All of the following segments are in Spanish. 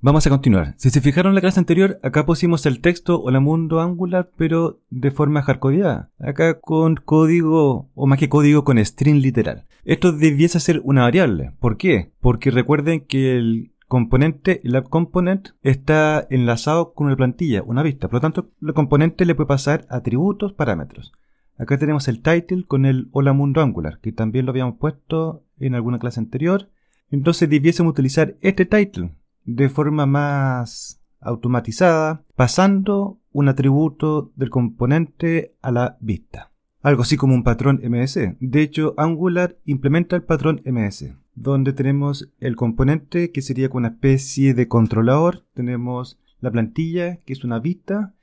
Vamos a continuar. Si se fijaron en la clase anterior, acá pusimos el texto hola mundo angular, pero de forma hardcodeada. Acá con código, o más que código, con string literal. Esto debiese ser una variable. ¿Por qué? Porque recuerden que el componente, el app component, está enlazado con una plantilla, una vista. Por lo tanto, el componente le puede pasar atributos, parámetros. Acá tenemos el title con el hola mundo angular, que también lo habíamos puesto en alguna clase anterior. Entonces debiésemos utilizar este title, de forma más automatizada, pasando un atributo del componente a la vista. Algo así como un patrón MS. De hecho, Angular implementa el patrón MS, donde tenemos el componente que sería una especie de controlador, tenemos la plantilla que es una vista,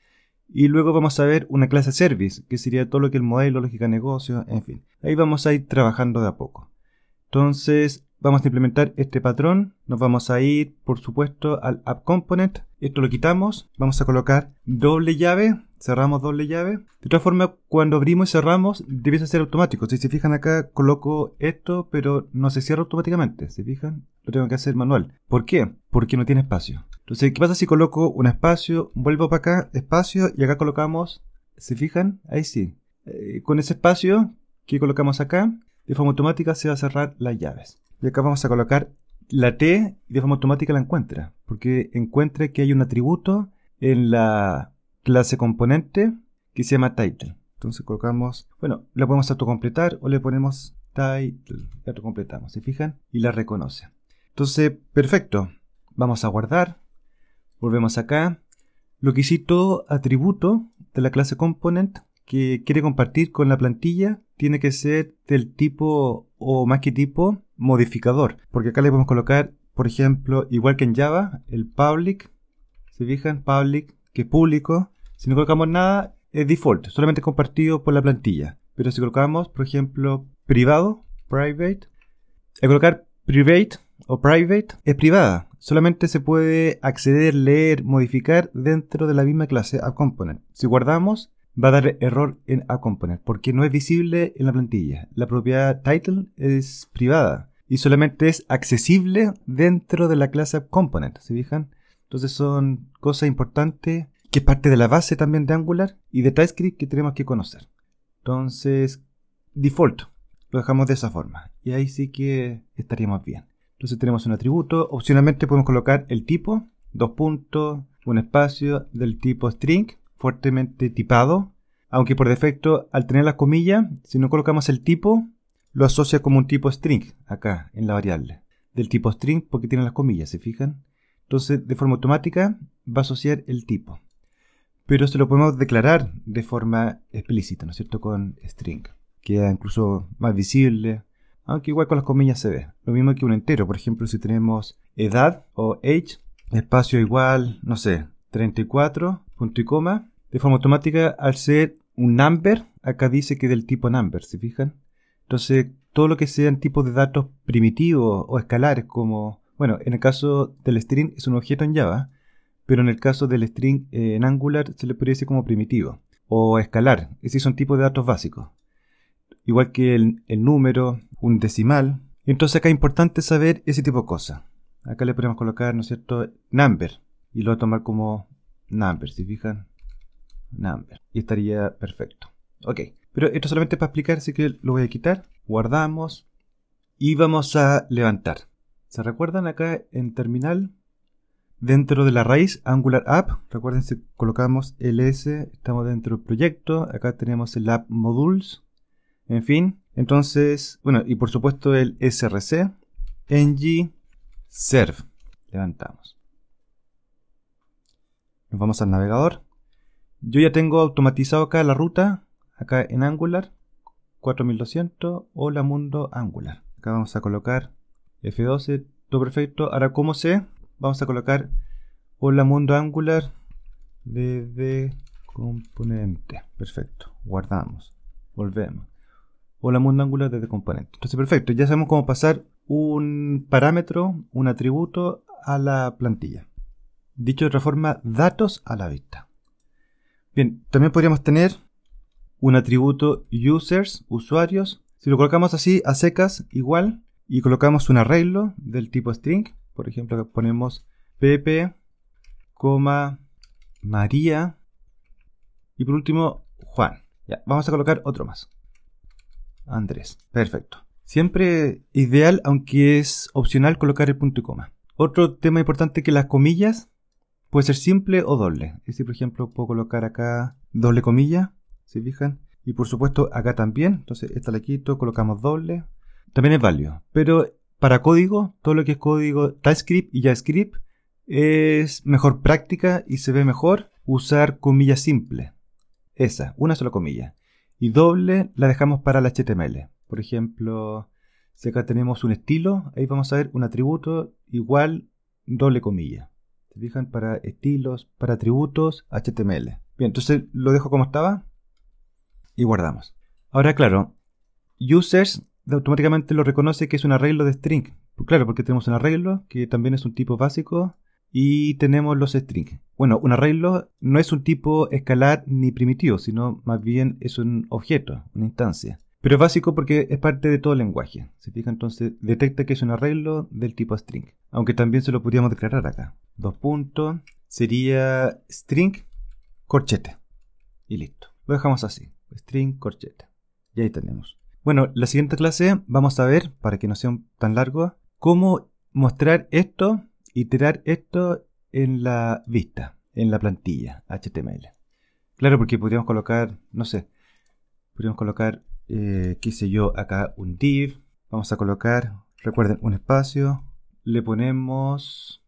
y luego vamos a ver una clase service, que sería todo lo que el modelo, lógica de negocio, en fin. Ahí vamos a ir trabajando de a poco. Entonces, Vamos a implementar este patrón. Nos vamos a ir, por supuesto, al app component. Esto lo quitamos. Vamos a colocar doble llave. Cerramos doble llave. De todas formas, cuando abrimos y cerramos, debes ser automático. Si se fijan acá, coloco esto, pero no se cierra automáticamente. ¿Se fijan? Lo tengo que hacer manual. ¿Por qué? Porque no tiene espacio. Entonces, ¿qué pasa si coloco un espacio? Vuelvo para acá, espacio, y acá colocamos... ¿Se fijan? Ahí sí. Eh, con ese espacio que colocamos acá, de forma automática se va a cerrar las llaves. Y acá vamos a colocar la T y de forma automática la encuentra, porque encuentra que hay un atributo en la clase componente que se llama title. Entonces colocamos, bueno, la podemos autocompletar o le ponemos title, la autocompletamos, ¿se fijan? Y la reconoce. Entonces, perfecto. Vamos a guardar, volvemos acá, lo que hice todo atributo de la clase component que quiere compartir con la plantilla tiene que ser del tipo o más que tipo, modificador. Porque acá le podemos colocar, por ejemplo, igual que en Java, el public. Se fijan, public, que público. Si no colocamos nada, es default, solamente compartido por la plantilla. Pero si colocamos, por ejemplo, privado, private, al colocar private o private, es privada. Solamente se puede acceder, leer, modificar dentro de la misma clase component Si guardamos, va a dar error en a component porque no es visible en la plantilla. La propiedad title es privada y solamente es accesible dentro de la clase component, ¿se fijan? Entonces son cosas importantes que es parte de la base también de Angular y de TypeScript que tenemos que conocer. Entonces, default, lo dejamos de esa forma y ahí sí que estaríamos bien. Entonces tenemos un atributo, opcionalmente podemos colocar el tipo, dos puntos, un espacio del tipo string fuertemente tipado, aunque por defecto al tener las comillas, si no colocamos el tipo, lo asocia como un tipo string acá en la variable, del tipo string porque tiene las comillas, ¿se fijan? Entonces de forma automática va a asociar el tipo. Pero se lo podemos declarar de forma explícita, ¿no es cierto? Con string. Queda incluso más visible, aunque igual con las comillas se ve. Lo mismo que un entero, por ejemplo, si tenemos edad o age, espacio igual, no sé, 34, punto y coma, de forma automática, al ser un number, acá dice que del tipo number, ¿se fijan? Entonces, todo lo que sean tipos de datos primitivos o escalares, como, bueno, en el caso del string es un objeto en Java, pero en el caso del string en Angular se le puede decir como primitivo o escalar, es decir, son tipos de datos básicos. Igual que el, número, un decimal. Entonces acá es importante saber ese tipo de cosas. Acá le podemos colocar, ¿no es cierto?, number y lo tomar como number, si fijan, number. Y estaría perfecto. Ok, pero esto solamente para explicar, así que lo voy a quitar. Guardamos y vamos a levantar. ¿Se recuerdan acá en terminal? Dentro de la raíz Angular App, recuerden si colocamos s, estamos dentro del proyecto, acá tenemos el app modules, en fin, entonces, bueno, y por supuesto el src, ng serve, levantamos vamos al navegador. Yo ya tengo automatizado acá la ruta, acá en Angular, 4200, hola mundo Angular. Acá vamos a colocar F12, todo perfecto. Ahora, como sé? Vamos a colocar hola mundo Angular desde componente. Perfecto, guardamos, volvemos. Hola mundo Angular desde componente. Entonces, perfecto, ya sabemos cómo pasar un parámetro, un atributo a la plantilla. Dicho de otra forma, datos a la vista. Bien, también podríamos tener un atributo users, usuarios. Si lo colocamos así, a secas, igual, y colocamos un arreglo del tipo string, por ejemplo, ponemos pp, María y por último Juan. Ya, vamos a colocar otro más. Andrés, perfecto. Siempre ideal, aunque es opcional, colocar el punto y coma. Otro tema importante que las comillas Puede ser simple o doble. Y si por ejemplo puedo colocar acá doble comilla, si fijan. Y por supuesto acá también. Entonces esta la quito, colocamos doble. También es válido. Pero para código, todo lo que es código TypeScript y JavaScript es mejor práctica y se ve mejor usar comillas simple. Esa, una sola comilla. Y doble la dejamos para el HTML. Por ejemplo, si acá tenemos un estilo, ahí vamos a ver un atributo igual doble comilla. Se fijan para estilos, para atributos, HTML. Bien, entonces lo dejo como estaba y guardamos. Ahora, claro, users automáticamente lo reconoce que es un arreglo de string. Pues claro, porque tenemos un arreglo que también es un tipo básico y tenemos los strings. Bueno, un arreglo no es un tipo escalar ni primitivo, sino más bien es un objeto, una instancia. Pero es básico porque es parte de todo el lenguaje. Se fija entonces, detecta que es un arreglo del tipo string. Aunque también se lo podríamos declarar acá dos puntos, sería string, corchete. Y listo. Lo dejamos así, string, corchete. Y ahí tenemos. Bueno, la siguiente clase vamos a ver, para que no sea tan largo, cómo mostrar esto, iterar esto en la vista, en la plantilla HTML. Claro, porque podríamos colocar, no sé, podríamos colocar, eh, qué sé yo, acá un div. Vamos a colocar, recuerden, un espacio. Le ponemos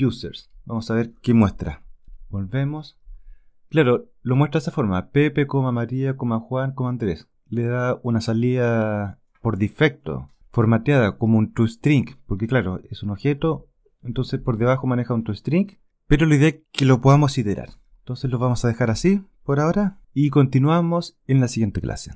users. Vamos a ver qué muestra. Volvemos. Claro, lo muestra de esa forma. Pepe, María, Juan, Andrés. Le da una salida por defecto, formateada como un toString, porque claro, es un objeto, entonces por debajo maneja un toString, pero la idea es que lo podamos iterar. Entonces lo vamos a dejar así por ahora y continuamos en la siguiente clase.